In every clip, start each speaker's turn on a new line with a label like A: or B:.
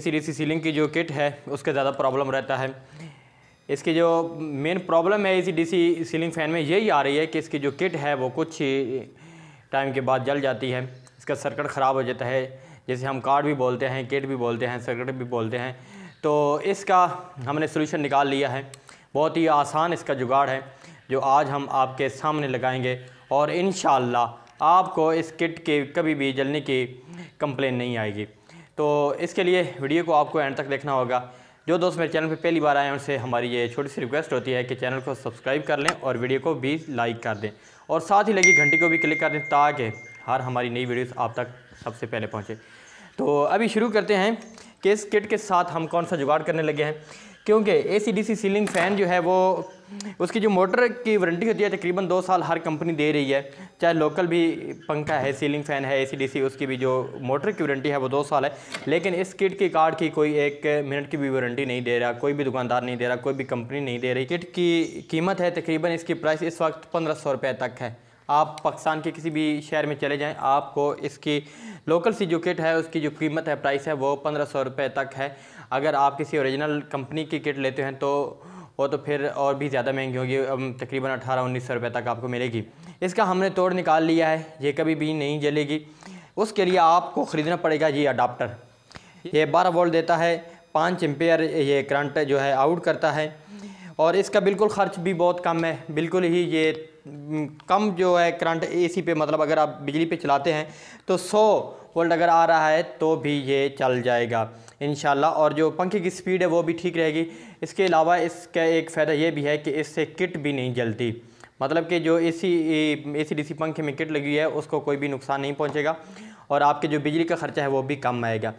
A: सी ceiling की जो kit है उसका ज़्यादा प्रॉब्लम रहता है इसकी जो मेन प्रॉब्लम है सी सीलिंग फ़ैन में यही आ रही है कि इसकी जो किट है वो कुछ ही टाइम के बाद जल जाती है इसका सर्किट ख़राब हो जाता है जैसे हम कार्ड भी बोलते हैं किट भी बोलते हैं सर्किट भी बोलते हैं तो इसका हमने सोल्यूशन निकाल लिया है बहुत ही आसान इसका जुगाड़ है जो आज हम आपके सामने लगाएंगे और इन आपको इस किट के कभी भी जलने की कंप्लेन नहीं आएगी तो इसके लिए वीडियो को आपको एंड तक देखना होगा जो दोस्त मेरे चैनल पर पहली बार आए हैं उनसे हमारी ये छोटी सी रिक्वेस्ट होती है कि चैनल को सब्सक्राइब कर लें और वीडियो को भी लाइक कर दें और साथ ही लगी घंटी को भी क्लिक कर दें ताकि हर हमारी नई वीडियोस आप तक सबसे पहले पहुँचे तो अभी शुरू करते हैं कि इस किट के साथ हम कौन सा जुगाड़ करने लगे हैं क्योंकि ए सी सीलिंग फ़ैन जो है वो उसकी जो मोटर की वारंटी होती है तकरीबन दो साल हर कंपनी दे रही है चाहे लोकल भी पंखा है सीलिंग फ़ैन है ए उसकी भी जो मोटर की वारंटी है वो दो साल है लेकिन इस किट की कार्ड की कोई एक मिनट की भी वारंटी नहीं दे रहा कोई भी दुकानदार नहीं दे रहा कोई भी कंपनी नहीं दे रही किट की कीमत है तकरीबन इसकी प्राइस इस वक्त पंद्रह सौ रुपये तक है आप पाकिस्तान के किसी भी शहर में चले जाएं आपको इसकी लोकल सी जो किट है उसकी जो कीमत है प्राइस है वो पंद्रह सौ रुपये तक है अगर आप किसी ओरिजिनल कंपनी की किट लेते हैं तो वो तो फिर और भी ज़्यादा महंगी होगी तकरीबन अठारह उन्नीस सौ रुपये तक आपको मिलेगी इसका हमने तोड़ निकाल लिया है ये कभी भी नहीं जलेगी उसके लिए आपको ख़रीदना पड़ेगा ये अडाप्टर ये बारह वोल्ट देता है पाँच एम्पेयर ये करंट जो है आउट करता है और इसका बिल्कुल ख़र्च भी बहुत कम है बिल्कुल ही ये कम जो है करंट एसी पे मतलब अगर आप बिजली पे चलाते हैं तो 100 वोल्ट अगर आ रहा है तो भी ये चल जाएगा इन और जो पंखे की स्पीड है वो भी ठीक रहेगी इसके अलावा इसका एक फ़ायदा ये भी है कि इससे किट भी नहीं जलती मतलब कि जो ए सी ए सी पंखे में किट लगी है उसको कोई भी नुकसान नहीं पहुँचेगा और आपके जो बिजली का ख़र्चा है वो भी कम आएगा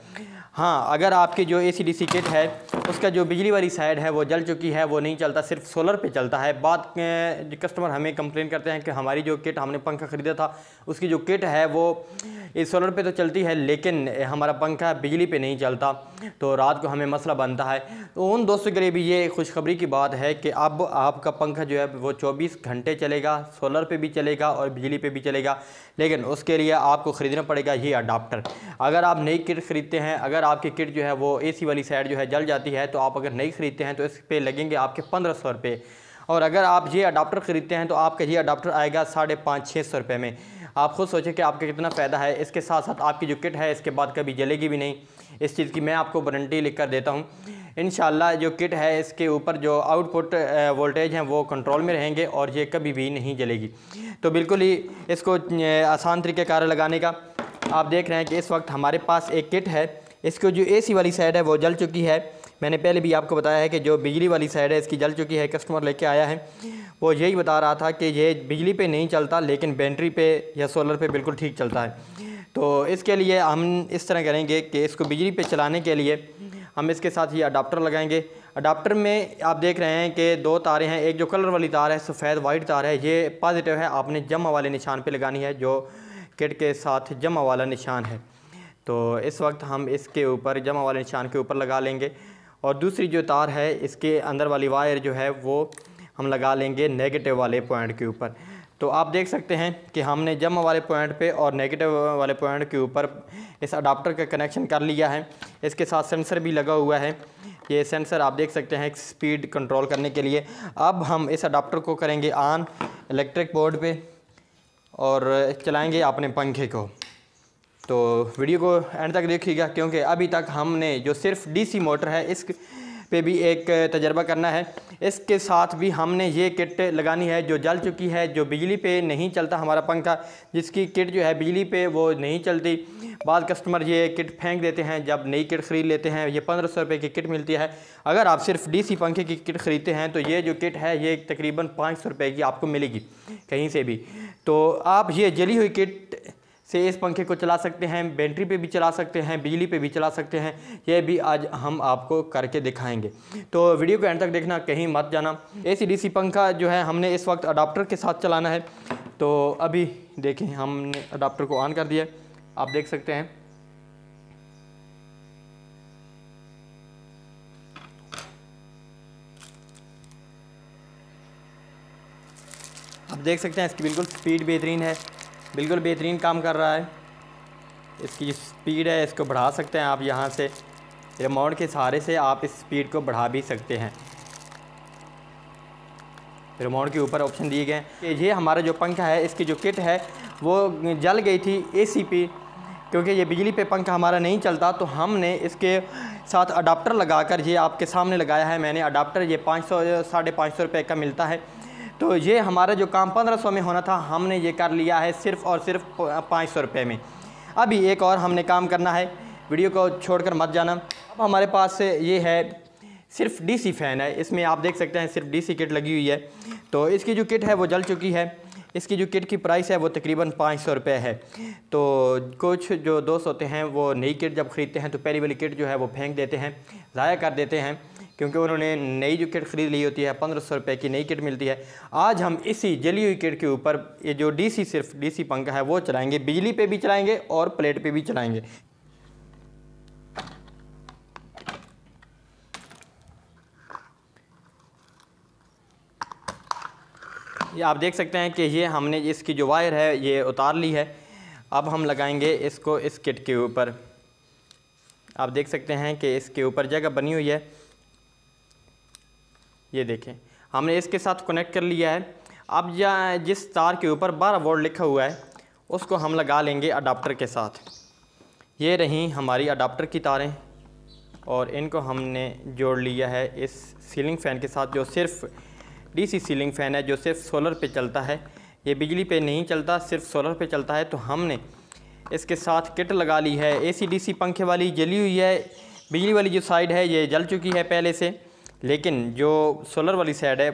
A: हाँ अगर आपकी जो ए सी किट है उसका जो बिजली वाली साइड है वो जल चुकी है वो नहीं चलता सिर्फ सोलर पे चलता है बाद में कस्टमर हमें कंप्लेन करते हैं कि हमारी जो किट हमने पंखा ख़रीदा था उसकी जो किट है वो इस सोलर पे तो चलती है लेकिन हमारा पंखा बिजली पे नहीं चलता तो रात को हमें मसला बनता है तो उन दोस्तों के लिए भी ये खुशखबरी की बात है कि अब आपका पंखा जो है वो चौबीस घंटे चलेगा सोलर पर भी चलेगा और बिजली पर भी चलेगा लेकिन उसके लिए आपको ख़रीदना पड़ेगा ये अडाप्टर अगर आप नई किट ख़रीदते हैं अगर आपकी किट जो है वो ए वाली साइड जो है जल जाती है तो आप अगर नहीं ख़रीदते हैं तो इस पर लगेंगे आपके पंद्रह सौ रुपये और अगर आप ये अडाप्टर ख़रीदते हैं तो आपका ये अडाप्टर आएगा साढ़े पाँच छः सौ रुपये में आप खुद सोचें कि आपका कितना फ़ायदा है इसके साथ साथ आपकी जो किट है इसके बाद कभी जलेगी भी नहीं इस चीज़ की मैं आपको वारंटी लिख कर देता हूँ इन जो किट है इसके ऊपर जो आउटपुट वोल्टेज हैं वो कंट्रोल में रहेंगे और ये कभी भी नहीं जलेगी तो बिल्कुल ही इसको आसान तरीके कार लगाने का आप देख रहे हैं कि इस वक्त हमारे पास एक किट है इसको जो सी वाली साइड है वो जल चुकी है मैंने पहले भी आपको बताया है कि जो बिजली वाली साइड है इसकी जल चुकी है कस्टमर लेके आया है वो यही बता रहा था कि ये बिजली पे नहीं चलता लेकिन बैटरी पे या सोलर पे बिल्कुल ठीक चलता है तो इसके लिए हम इस तरह करेंगे कि इसको बिजली पे चलाने के लिए हम इसके साथ ही अडाप्टर लगाएंगे अडाप्टर में आप देख रहे हैं कि दो तारे हैं एक जो कलर वाली तार है सफ़ेद वाइट तार है ये पॉजिटिव है आपने जमा वाले निशान पर लगानी है जो किट के साथ जमा वाला निशान है तो इस वक्त हम इसके ऊपर जमा वाले निशान के ऊपर लगा लेंगे और दूसरी जो तार है इसके अंदर वाली वायर जो है वो हम लगा लेंगे नेगेटिव वाले पॉइंट के ऊपर तो आप देख सकते हैं कि हमने जम वाले पॉइंट पे और नेगेटिव वाले पॉइंट के ऊपर इस अडाप्टर का कनेक्शन कर लिया है इसके साथ सेंसर भी लगा हुआ है ये सेंसर आप देख सकते हैं स्पीड कंट्रोल करने के लिए अब हम इस अडाप्टर को करेंगे ऑन इलेक्ट्रिक बोर्ड पे और चलाएंगे अपने पंखे को तो वीडियो को एंड तक देखिएगा क्योंकि अभी तक हमने जो सिर्फ डीसी मोटर है इस पे भी एक तजर्बा करना है इसके साथ भी हमने ये किट लगानी है जो जल चुकी है जो बिजली पे नहीं चलता हमारा पंखा जिसकी किट जो है बिजली पे वो नहीं चलती बाद कस्टमर ये किट फेंक देते हैं जब नई किट ख़रीद लेते हैं ये पंद्रह सौ रुपये की किट मिलती है अगर आप सिर्फ डीसी पंखे की किट ख़रीदते हैं तो ये जो किट है ये तकरीबन पाँच सौ रुपये की आपको मिलेगी कहीं से भी तो आप ये जली हुई किट से इस पंखे को चला सकते हैं बैटरी पे भी चला सकते हैं बिजली पे भी चला सकते हैं ये भी आज हम आपको करके दिखाएंगे तो वीडियो को एंड तक देखना कहीं मत जाना ए सी पंखा जो है हमने इस वक्त अडाप्टर के साथ चलाना है तो अभी देखें हमने अडाप्टर को ऑन कर दिया आप देख सकते हैं आप देख सकते हैं इसकी बिल्कुल स्पीड बेहतरीन है बिल्कुल बेहतरीन काम कर रहा है इसकी जो स्पीड है इसको बढ़ा सकते हैं आप यहाँ से रिमोट के सहारे से आप इस स्पीड को बढ़ा भी सकते हैं रिमोट के ऊपर ऑप्शन दिए गए हैं ये हमारा जो पंखा है इसकी जो किट है वो जल गई थी ए पी क्योंकि ये बिजली पे पंखा हमारा नहीं चलता तो हमने इसके साथ अडाप्टर लगाकर ये आपके सामने लगाया है मैंने अडाप्टर ये पाँच सौ साढ़े पाँच सौ रुपये का मिलता है तो ये हमारा जो काम पंद्रह सौ में होना था हमने ये कर लिया है सिर्फ़ और सिर्फ पाँच सौ रुपये में अभी एक और हमने काम करना है वीडियो को छोड़कर मत जाना अब हमारे पास ये है सिर्फ डीसी फ़ैन है इसमें आप देख सकते हैं सिर्फ डीसी किट लगी हुई है तो इसकी जो किट है वो जल चुकी है इसकी जो किट की प्राइस है वो तकरीबन पाँच सौ रुपये है तो कुछ जो दोस्त होते हैं वो नई किट जब ख़रीदते हैं तो पहली वाली किट जो है वो फेंक देते हैं ज़ाया कर देते हैं क्योंकि उन्होंने नई जो किट खरीद ली होती है पंद्रह सौ रुपये की नई किट मिलती है आज हम इसी जली हुई किट के ऊपर ये जो डीसी सिर्फ डीसी पंखा है वो चलाएंगे बिजली पे भी चलाएंगे और प्लेट पे भी चलाएंगे ये आप देख सकते हैं कि ये हमने इसकी जो वायर है ये उतार ली है अब हम लगाएंगे इसको इस किट के ऊपर आप देख सकते हैं कि इसके ऊपर जगह बनी हुई है ये देखें हमने इसके साथ कनेक्ट कर लिया है अब या जिस तार के ऊपर बारह वोल्ट लिखा हुआ है उसको हम लगा लेंगे अडाप्टर के साथ ये रही हमारी अडाप्टर की तारें और इनको हमने जोड़ लिया है इस सीलिंग फ़ैन के साथ जो सिर्फ डीसी सीलिंग फ़ैन है जो सिर्फ सोलर पे चलता है ये बिजली पे नहीं चलता सिर्फ सोलर पे चलता है तो हमने इसके साथ किट लगा ली है एसी डीसी पंखे वाली जली हुई है बिजली वाली जो साइड है ये जल चुकी है पहले से लेकिन जो सोलर वाली साइड है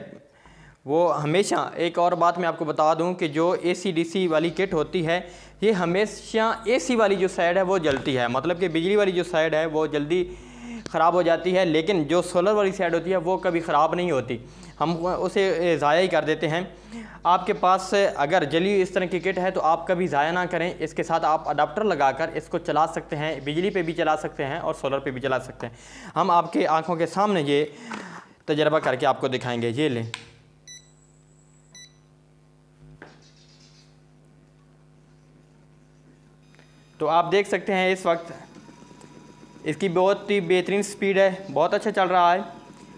A: वो हमेशा एक और बात मैं आपको बता दूं कि जो ए सी डी सी वाली किट होती है ये हमेशा ए सी वाली जो साइड है वो जलती है मतलब कि बिजली वाली जो साइड है वो जल्दी ख़राब हो जाती है लेकिन जो सोलर वाली साइड होती है वो कभी ख़राब नहीं होती हम उसे ज़ाया ही कर देते हैं आपके पास अगर जली इस तरह की किट है तो आप कभी ज़ाया ना करें इसके साथ आप अडाप्टर लगाकर इसको चला सकते हैं बिजली पे भी चला सकते हैं और सोलर पे भी चला सकते हैं हम आपके आंखों के सामने ये तजर्बा करके आपको दिखाएंगे ये लें तो आप देख सकते हैं इस वक्त इसकी बहुत ही बेहतरीन स्पीड है बहुत अच्छा चल रहा है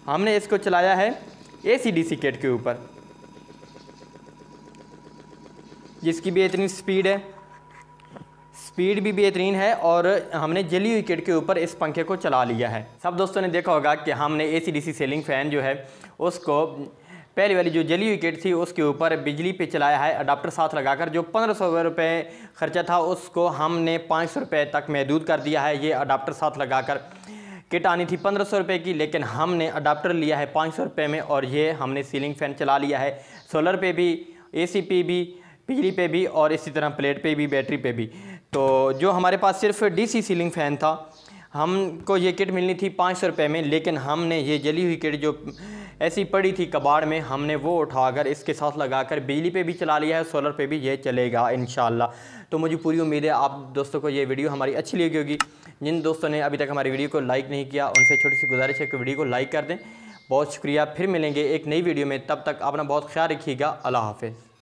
A: हमने इसको चलाया है ए सी डी के ऊपर जिसकी बेहतरीन स्पीड है स्पीड भी बेहतरीन है और हमने जली विकेट के ऊपर इस पंखे को चला लिया है सब दोस्तों ने देखा होगा कि हमने ए सी सेलिंग फ़ैन जो है उसको पहली वाली जो जली विकेट थी उसके ऊपर बिजली पे चलाया है अडाप्टर साथ लगाकर जो पंद्रह सौ रुपये खर्चा था उसको हमने पाँच सौ रुपये तक महदूद कर दिया है ये अडाप्टर साथ लगाकर किट आनी थी पंद्रह सौ रुपये की लेकिन हमने अडाप्टर लिया है पाँच सौ रुपये में और ये हमने सीलिंग फ़ैन चला लिया है सोलर पे भी ए पे भी बिजली पे भी और इसी तरह प्लेट पर भी बैटरी पर भी तो जो हमारे पास सिर्फ डीसी सीलिंग फ़ैन था हमको ये किट मिलनी थी पाँच सौ रुपये में लेकिन हमने ये जली हुई किट जो ऐसी पड़ी थी कबाड़ में हमने वो उठाकर इसके साथ लगाकर बिजली पे भी चला लिया है सोलर पे भी ये चलेगा इन तो मुझे पूरी उम्मीद है आप दोस्तों को ये वीडियो हमारी अच्छी लगी होगी जिन दोस्तों ने अभी तक हमारी वीडियो को लाइक नहीं किया उनसे छोटी सी गुजारिश है कि वीडियो को लाइक कर दें बहुत शुक्रिया फिर मिलेंगे एक नई वीडियो में तब तक अपना बहुत ख्याल रखिएगा अल्लाह हाफिज़